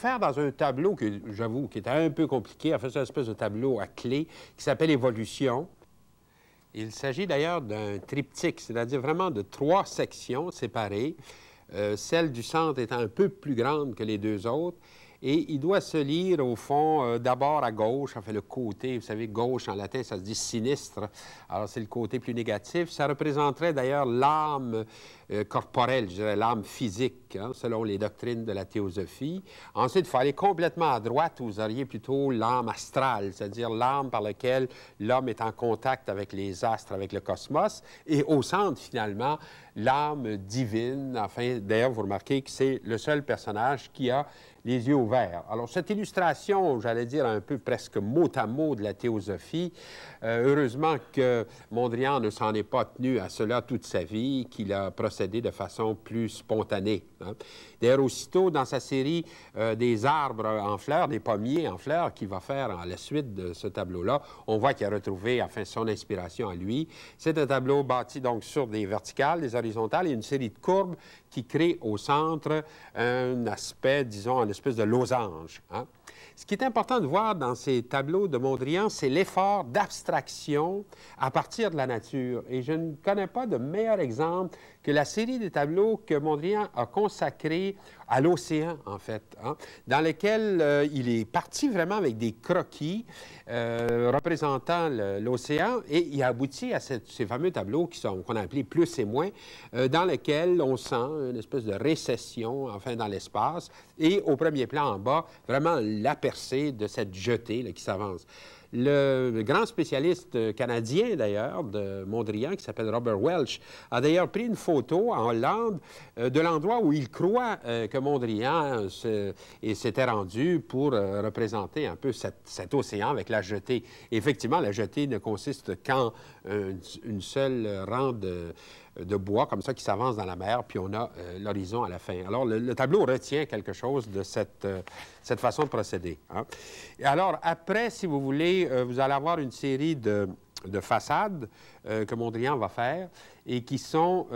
faire dans un tableau que j'avoue qui était un peu compliqué, à fait une espèce de tableau à clé qui s'appelle Évolution. Il s'agit d'ailleurs d'un triptyque, c'est-à-dire vraiment de trois sections séparées, euh, celle du centre étant un peu plus grande que les deux autres, et il doit se lire, au fond, euh, d'abord à gauche, enfin le côté, vous savez, gauche en latin, ça se dit sinistre. Alors c'est le côté plus négatif. Ça représenterait d'ailleurs l'âme euh, corporelle, je dirais l'âme physique, hein, selon les doctrines de la théosophie. Ensuite, il faut aller complètement à droite, vous auriez plutôt l'âme astrale, c'est-à-dire l'âme par laquelle l'homme est en contact avec les astres, avec le cosmos. Et au centre, finalement, l'âme divine. Enfin, d'ailleurs, vous remarquez que c'est le seul personnage qui a les yeux ouverts. Alors, cette illustration, j'allais dire un peu presque mot à mot de la théosophie, euh, heureusement que Mondrian ne s'en est pas tenu à cela toute sa vie, qu'il a procédé de façon plus spontanée. Hein. D'ailleurs, aussitôt, dans sa série euh, des arbres en fleurs, des pommiers en fleurs, qu'il va faire à la suite de ce tableau-là, on voit qu'il a retrouvé, enfin, son inspiration à lui. C'est un tableau bâti donc sur des verticales, des horizontale et une série de courbes qui créent au centre un aspect, disons, un espèce de losange. Hein. Ce qui est important de voir dans ces tableaux de Mondrian, c'est l'effort d'abstraction à partir de la nature. Et je ne connais pas de meilleur exemple que la série des tableaux que Mondrian a consacrée à l'océan, en fait, hein, dans lequel euh, il est parti vraiment avec des croquis euh, représentant l'océan et il aboutit à ces fameux tableaux qu'on a appelés plus et moins, euh, dans lesquels on sent une espèce de récession, enfin, dans l'espace, et au premier plan en bas, vraiment la la percée de cette jetée qui s'avance. Le grand spécialiste euh, canadien, d'ailleurs, de Mondrian, qui s'appelle Robert Welch, a d'ailleurs pris une photo en Hollande euh, de l'endroit où il croit euh, que Mondrian s'était rendu pour représenter un peu cet océan avec la jetée. effectivement, la jetée ne consiste qu'en une, une, seule rang de de bois comme ça qui s'avance dans la mer, puis on a euh, l'horizon à la fin. Alors, le, tableau retient quelque chose de cette, euh, cette façon de procéder. Hein. Et alors, après, si vous voulez, euh, vous allez avoir une série de, façades que Mondrian va faire et qui sont,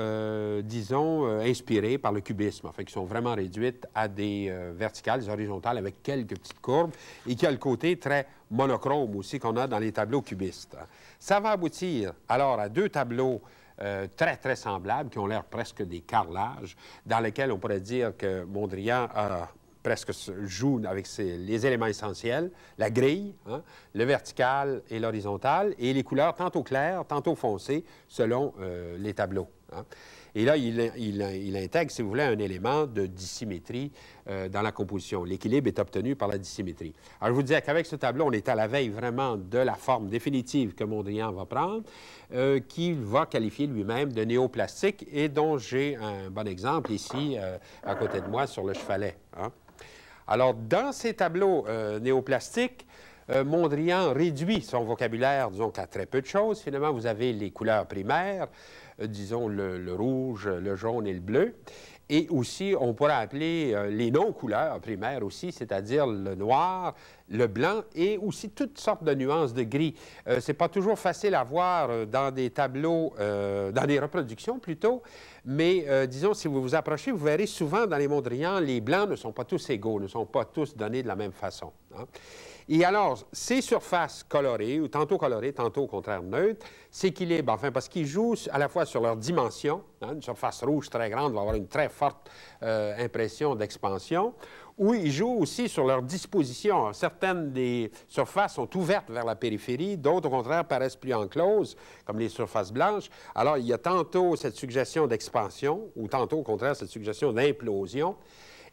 disons, inspirées par le cubisme, enfin, qui sont vraiment réduites à des verticales, des horizontales avec quelques petites courbes et qui a le côté très monochrome aussi qu'on a dans les tableaux cubistes. Ça va aboutir alors à deux tableaux euh, très, très semblables, qui ont l'air presque des carrelages, dans lesquels on pourrait dire que Mondrian a presque joue avec les éléments essentiels, la grille, hein, le vertical et l'horizontal, et les couleurs tantôt claires, tantôt foncées, selon euh, les tableaux. Hein. Et là, il, intègre, si vous voulez, un élément de dissymétrie euh, dans la composition. L'équilibre est obtenu par la dissymétrie. Alors, je vous disais qu'avec ce tableau, on est à la veille vraiment de la forme définitive que Mondrian va prendre, euh, qu'il va qualifier lui-même de néoplastique et dont j'ai un bon exemple ici, euh, à côté de moi, sur le chevalet. Hein. Alors, dans ces tableaux euh, néoplastiques, Mondrian réduit son vocabulaire, disons, à très peu de choses. Finalement, vous avez les couleurs primaires, euh, disons, le, rouge, le jaune et le bleu. Et aussi, on pourrait appeler euh, les non-couleurs primaires aussi, c'est-à-dire le noir, le blanc et aussi toutes sortes de nuances de gris. Ce euh, c'est pas toujours facile à voir dans des tableaux, dans des reproductions plutôt, mais disons, si vous vous approchez, vous verrez souvent dans les Mondrians, les blancs ne sont pas tous égaux, ne sont pas tous donnés de la même façon. Hein. Et alors, ces surfaces colorées, ou tantôt colorées, tantôt au contraire neutres, s'équilibrent, enfin, parce qu'ils jouent à la fois sur leur dimension, hein, une surface rouge très grande va avoir une très forte euh, impression d'expansion, où ils jouent aussi sur leur disposition. Certaines des surfaces sont ouvertes vers la périphérie, d'autres, au contraire, paraissent plus encloses, comme les surfaces blanches. Alors, il y a tantôt cette suggestion d'expansion, ou tantôt, au contraire, cette suggestion d'implosion.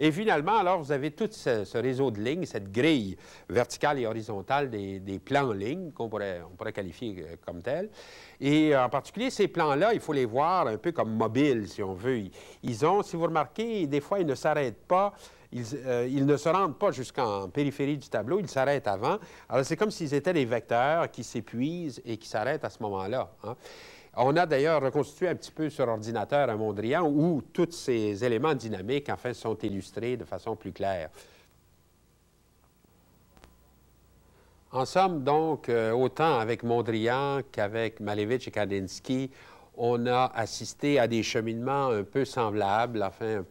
Et finalement, alors, vous avez tout ce, réseau de lignes, cette grille verticale et horizontale des, plans en ligne qu'on pourrait, on pourrait qualifier euh, comme tel. Et euh, en particulier, ces plans-là, il faut les voir un peu comme mobiles, si on veut. Ils ont, si vous remarquez, des fois, ils ne s'arrêtent pas. Ils, euh, ils, ne se rendent pas jusqu'en périphérie du tableau, ils s'arrêtent avant. Alors, c'est comme s'ils étaient des vecteurs qui s'épuisent et qui s'arrêtent à ce moment-là. Hein. On a d'ailleurs reconstitué un petit peu sur ordinateur à Mondrian où tous ces éléments dynamiques, enfin, sont illustrés de façon plus claire. En somme, donc, euh, autant avec Mondrian qu'avec Malevich et Kandinsky, on a assisté à des cheminements un peu semblables, enfin,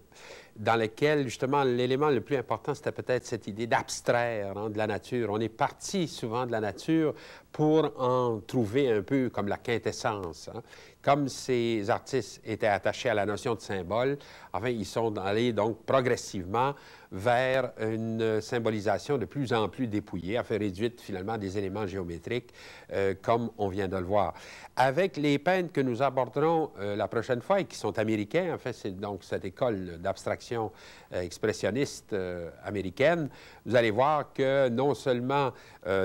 dans lesquels, justement, l'élément le plus important, c'était peut-être cette idée d'abstraire hein, de la nature. On est parti souvent de la nature pour en trouver un peu comme la quintessence. Hein. Comme ces artistes étaient attachés à la notion de symbole, enfin, ils sont allés donc progressivement vers une symbolisation de plus en plus dépouillée, afin réduite finalement des éléments géométriques, euh, comme on vient de le voir. Avec les peintres que nous aborderons euh, la prochaine fois et qui sont américains, enfin, c'est donc cette école d'abstraction euh, expressionniste américaine, vous allez voir que non seulement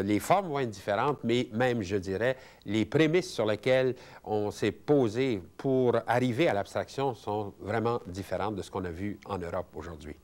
les formes vont être différentes, mais et même, je dirais. Les prémices sur lesquelles on s'est posé pour arriver à l'abstraction sont vraiment différentes de ce qu'on a vu en Europe aujourd'hui.